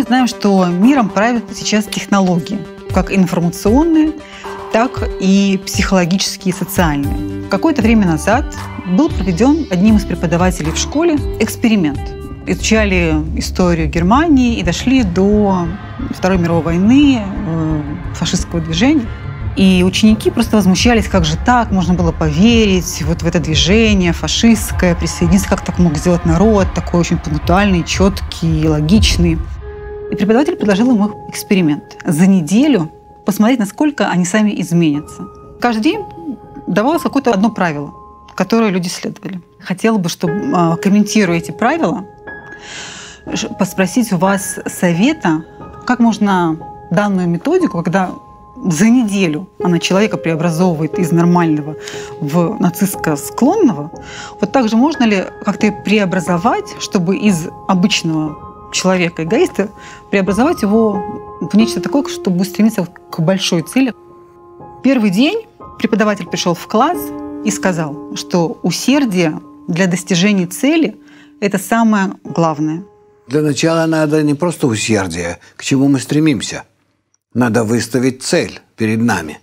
мы знаем, что миром правят сейчас технологии, как информационные, так и психологические и социальные. Какое-то время назад был проведен одним из преподавателей в школе эксперимент. Изучали историю Германии и дошли до Второй мировой войны, э, фашистского движения. И ученики просто возмущались, как же так, можно было поверить вот в это движение фашистское, присоединиться, как так мог сделать народ, такой очень пунктуальный, четкий, логичный. И преподаватель предложил им их эксперимент. За неделю посмотреть, насколько они сами изменятся. Каждый день давалось какое-то одно правило, которое люди следовали. Хотела бы, чтобы, а, комментируя эти правила, поспросить у вас совета, как можно данную методику, когда за неделю она человека преобразовывает из нормального в нацистско склонного, вот также можно ли как-то преобразовать, чтобы из обычного человека, эгоиста, преобразовать его в нечто такое, чтобы стремиться к большой цели. Первый день преподаватель пришел в класс и сказал, что усердие для достижения цели – это самое главное. Для начала надо не просто усердие, к чему мы стремимся. Надо выставить цель перед нами.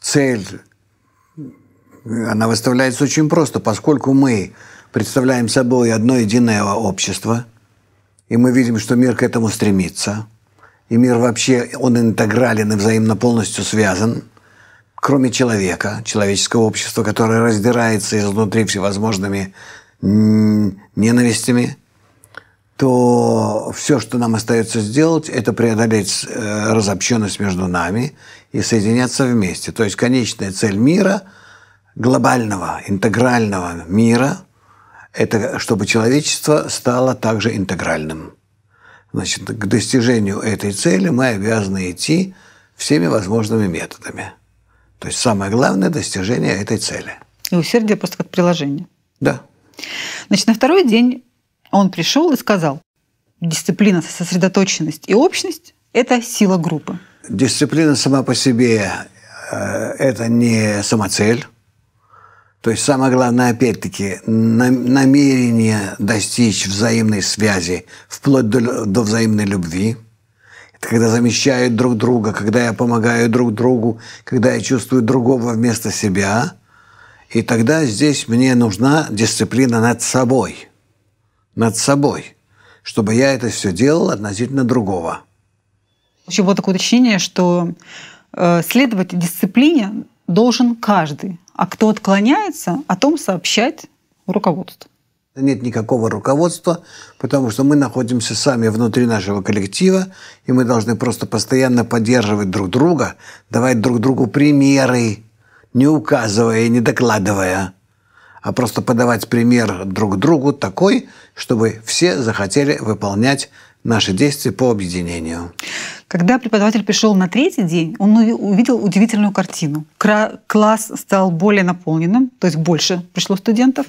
Цель, она выставляется очень просто, поскольку мы представляем собой одно единое общество – и мы видим, что мир к этому стремится, и мир вообще, он интегрален и взаимно полностью связан, кроме человека, человеческого общества, которое раздирается изнутри всевозможными ненавистями, то все, что нам остается сделать, это преодолеть э, разобщенность между нами и соединяться вместе. То есть конечная цель мира, глобального, интегрального мира – это чтобы человечество стало также интегральным. Значит, к достижению этой цели мы обязаны идти всеми возможными методами. То есть самое главное – достижение этой цели. И усердие просто как приложение. Да. Значит, на второй день он пришел и сказал, дисциплина, сосредоточенность и общность – это сила группы. Дисциплина сама по себе э, – это не самоцель. То есть самое главное, опять-таки, намерение достичь взаимной связи, вплоть до, до взаимной любви. Это когда замещают друг друга, когда я помогаю друг другу, когда я чувствую другого вместо себя. И тогда здесь мне нужна дисциплина над собой. Над собой. Чтобы я это все делал относительно другого. Еще вот такое уточнение, что э, следовать дисциплине должен каждый. А кто отклоняется, о том сообщать руководству. Нет никакого руководства, потому что мы находимся сами внутри нашего коллектива, и мы должны просто постоянно поддерживать друг друга, давать друг другу примеры, не указывая и не докладывая, а просто подавать пример друг другу такой, чтобы все захотели выполнять наши действия по объединению. Когда преподаватель пришел на третий день, он увидел удивительную картину. Класс стал более наполненным, то есть больше пришло студентов.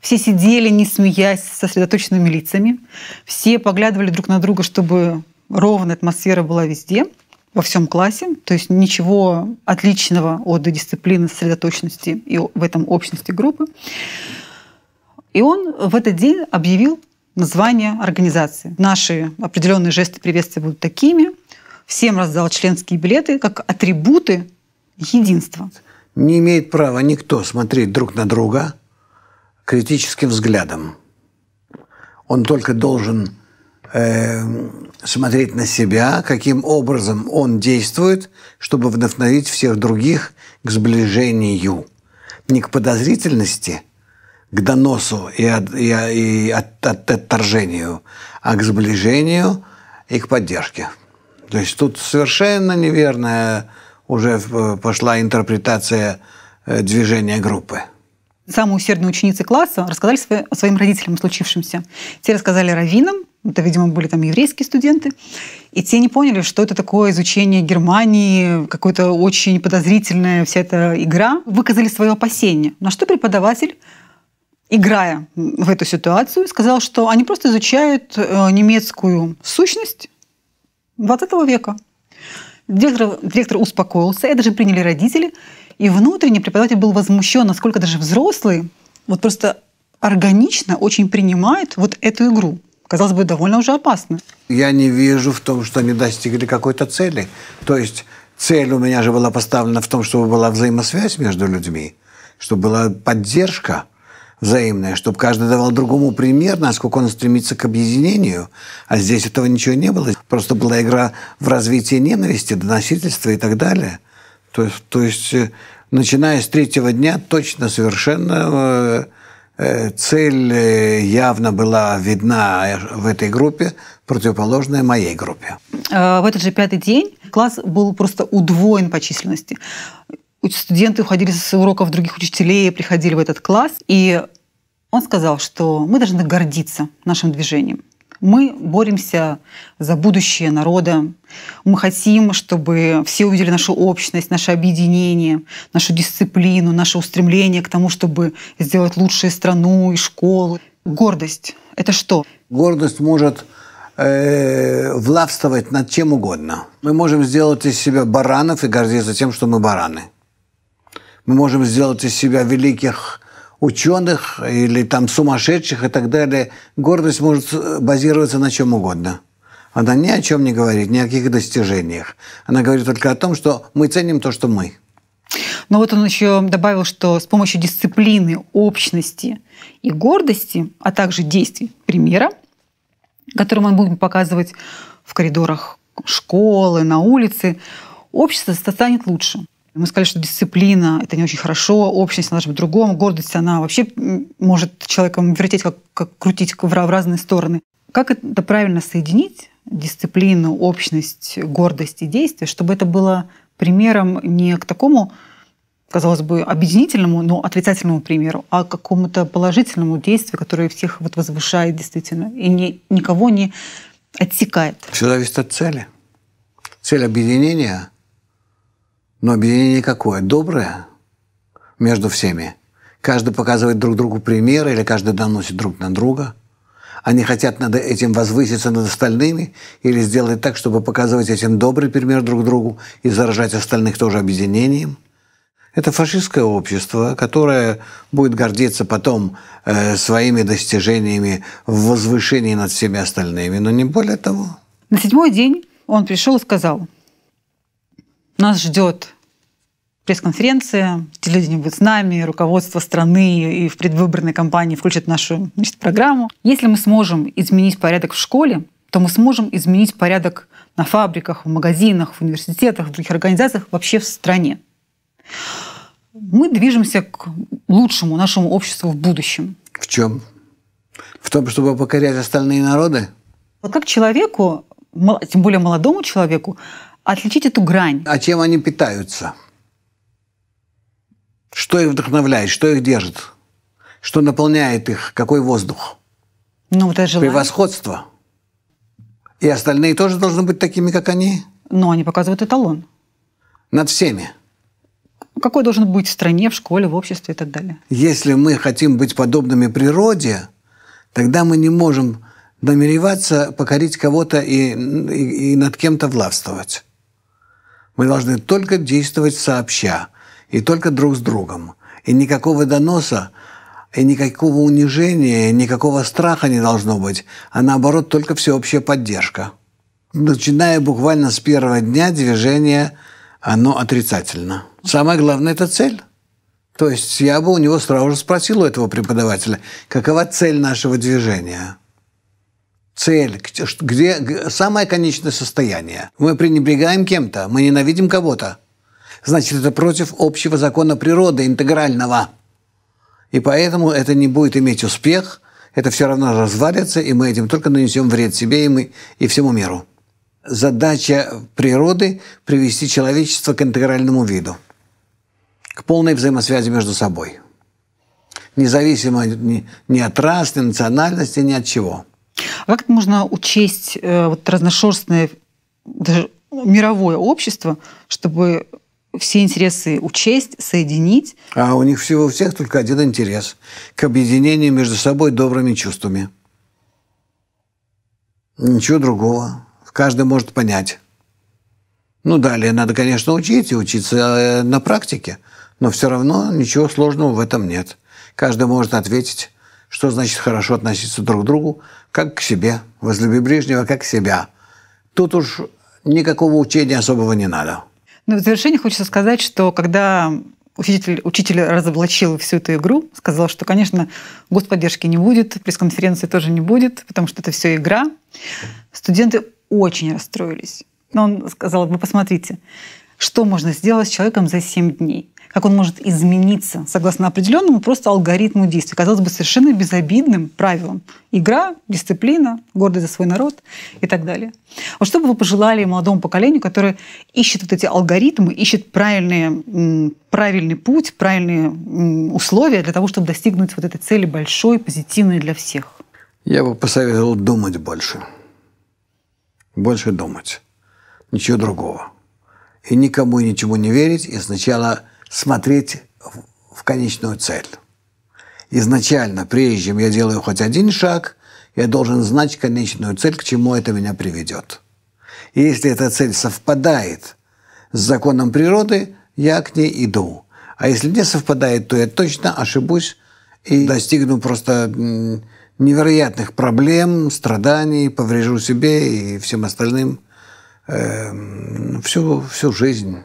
Все сидели, не смеясь, со сосредоточенными лицами. Все поглядывали друг на друга, чтобы ровная атмосфера была везде во всем классе, то есть ничего отличного от дисциплины, сосредоточенности и в этом общности группы. И он в этот день объявил название организации. Наши определенные жесты приветствия будут такими, всем раздал членские билеты как атрибуты единства. Не имеет права никто смотреть друг на друга критическим взглядом. Он только должен э, смотреть на себя, каким образом он действует, чтобы вдохновить всех других к сближению, не к подозрительности, к доносу и, от, и, и от, от, отторжению, а к сближению и к поддержке. То есть тут совершенно неверная уже э, пошла интерпретация э, движения группы. Самые усердные ученицы класса рассказали своим родителям о случившемся. Те рассказали раввинам, это, видимо, были там еврейские студенты, и те не поняли, что это такое изучение Германии, какое-то очень подозрительная вся эта игра. Выказали свое опасение. На что преподаватель играя в эту ситуацию, сказал, что они просто изучают э, немецкую сущность, 20 века. Директор, директор успокоился, это же приняли родители, и внутренний преподаватель был возмущен, насколько даже взрослые вот просто органично очень принимают вот эту игру. Казалось бы, довольно уже опасно. Я не вижу в том, что они достигли какой-то цели. То есть цель у меня же была поставлена в том, чтобы была взаимосвязь между людьми, чтобы была поддержка – взаимное, чтобы каждый давал другому пример, насколько он стремится к объединению. А здесь этого ничего не было. Просто была игра в развитии ненависти, доносительства и так далее. То, то есть, э, начиная с третьего дня, точно совершенно э, э цель э, явно была видна в этой группе, противоположная моей группе. В этот же пятый день класс был просто удвоен по численности студенты уходили с уроков других учителей, приходили в этот класс. И он сказал, что мы должны гордиться нашим движением. Мы боремся за будущее народа. Мы хотим, чтобы все увидели нашу общность, наше объединение, нашу дисциплину, наше устремление к тому, чтобы сделать лучшую страну и школу. Гордость – это что? Гордость может э, властвовать над чем угодно. Мы можем сделать из себя баранов и гордиться тем, что мы бараны мы можем сделать из себя великих ученых или там сумасшедших и так далее. Гордость может э, базироваться на чем угодно. Она ни о чем не говорит, ни о каких достижениях. Она говорит только о том, что мы ценим то, что мы. Но вот он еще добавил, что с помощью дисциплины, общности и гордости, а также действий примера, которым он будет показывать в коридорах школы, на улице, общество станет лучше. Мы сказали, что дисциплина – это не очень хорошо, общность, она должна быть другому, гордость, она вообще может человеком вертеть, как, как крутить в, в разные стороны. Как это правильно соединить, дисциплину, общность, гордость и действие, чтобы это было примером не к такому, казалось бы, объединительному, но отрицательному примеру, а к какому-то положительному действию, которое всех вот возвышает действительно и не, никого не отсекает. Все зависит от цели. Цель объединения но объединение какое? Доброе между всеми. Каждый показывает друг другу примеры или каждый доносит друг на друга. Они хотят над этим возвыситься над остальными или сделать так, чтобы показывать этим добрый пример друг другу и заражать остальных тоже объединением. Это фашистское общество, которое будет гордиться потом э, своими достижениями в возвышении над всеми остальными, но не более того. На седьмой день он пришел и сказал, нас ждет пресс-конференция, телевидение будут с нами, руководство страны и в предвыборной кампании включат нашу значит, программу. Если мы сможем изменить порядок в школе, то мы сможем изменить порядок на фабриках, в магазинах, в университетах, в других организациях, вообще в стране. Мы движемся к лучшему нашему обществу в будущем. В чем? В том, чтобы покорять остальные народы? Вот как человеку, тем более молодому человеку, отличить эту грань. А чем они питаются? Что их вдохновляет, что их держит, что наполняет их, какой воздух? Ну, вот это желание. Превосходство. И остальные тоже должны быть такими, как они? Но они показывают эталон. Над всеми. Какой должен быть в стране, в школе, в обществе и так далее? Если мы хотим быть подобными природе, тогда мы не можем намереваться покорить кого-то и, и, и над кем-то властвовать. Мы должны только действовать сообща и только друг с другом. И никакого доноса, и никакого унижения, и никакого страха не должно быть, а наоборот только всеобщая поддержка. Начиная буквально с первого дня движение, оно отрицательно. Самое главное – это цель. То есть я бы у него сразу же спросил у этого преподавателя, какова цель нашего движения? Цель, где, где самое конечное состояние. Мы пренебрегаем кем-то, мы ненавидим кого-то – значит, это против общего закона природы, интегрального. И поэтому это не будет иметь успех, это все равно развалится, и мы этим только нанесем вред себе и, мы, и всему миру. Задача природы – привести человечество к интегральному виду, к полной взаимосвязи между собой, независимо ни, ни от рас, ни национальности, ни от чего. А как можно учесть э, вот разношерстное даже мировое общество, чтобы все интересы учесть, соединить. А у них всего у всех только один интерес – к объединению между собой добрыми чувствами. Ничего другого. Каждый может понять. Ну, далее надо, конечно, учить и учиться э, на практике, но все равно ничего сложного в этом нет. Каждый может ответить, что значит хорошо относиться друг к другу, как к себе, возлюби ближнего, как к себя. Тут уж никакого учения особого не надо. Ну, в завершение хочется сказать, что когда учитель, учитель разоблачил всю эту игру, сказал, что, конечно, господдержки не будет, пресс-конференции тоже не будет, потому что это все игра. Студенты очень расстроились. Но он сказал, вы посмотрите, что можно сделать с человеком за 7 дней, как он может измениться согласно определенному просто алгоритму действий. Казалось бы, совершенно безобидным правилам. Игра, дисциплина, гордость за свой народ и так далее. Вот что бы вы пожелали молодому поколению, которое ищет вот эти алгоритмы, ищет правильные, правильный путь, правильные условия для того, чтобы достигнуть вот этой цели большой, позитивной для всех? Я бы посоветовал думать больше. Больше думать. Ничего другого и никому и ничему не верить, и сначала смотреть в конечную цель. Изначально, прежде чем я делаю хоть один шаг, я должен знать конечную цель, к чему это меня приведет. И если эта цель совпадает с законом природы, я к ней иду. А если не совпадает, то я точно ошибусь и достигну просто невероятных проблем, страданий, поврежу себе и всем остальным – Эм, всю, всю жизнь